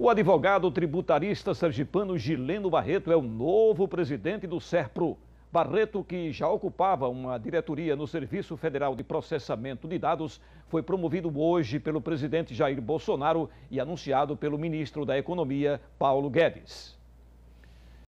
O advogado tributarista sergipano Gileno Barreto é o novo presidente do SERPRO. Barreto, que já ocupava uma diretoria no Serviço Federal de Processamento de Dados, foi promovido hoje pelo presidente Jair Bolsonaro e anunciado pelo ministro da Economia, Paulo Guedes.